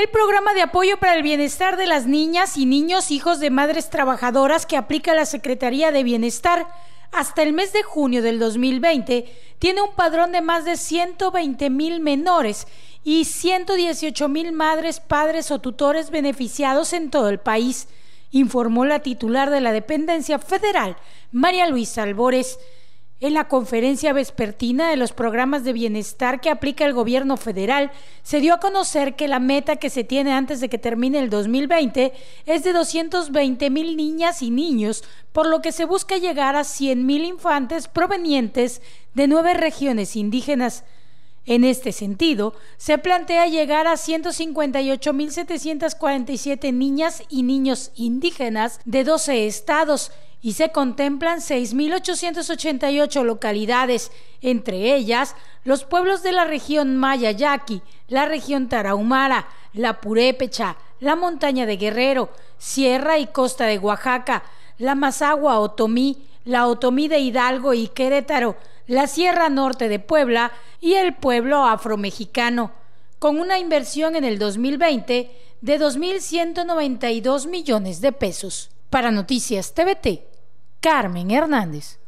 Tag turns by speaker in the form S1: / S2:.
S1: El programa de apoyo para el bienestar de las niñas y niños hijos de madres trabajadoras que aplica la Secretaría de Bienestar hasta el mes de junio del 2020 tiene un padrón de más de 120 mil menores y 118 mil madres, padres o tutores beneficiados en todo el país, informó la titular de la dependencia federal, María Luisa Albores. En la conferencia vespertina de los programas de bienestar que aplica el gobierno federal, se dio a conocer que la meta que se tiene antes de que termine el 2020 es de 220 mil niñas y niños, por lo que se busca llegar a 100 mil infantes provenientes de nueve regiones indígenas. En este sentido, se plantea llegar a 158.747 niñas y niños indígenas de 12 estados y se contemplan 6.888 localidades, entre ellas los pueblos de la región Yaqui, la región Tarahumara, la Purépecha, la Montaña de Guerrero, Sierra y Costa de Oaxaca, la Mazagua Otomí, la Otomí de Hidalgo y Querétaro, la Sierra Norte de Puebla y el pueblo afromexicano, con una inversión en el 2020 de 2.192 millones de pesos. Para Noticias TVT, Carmen Hernández.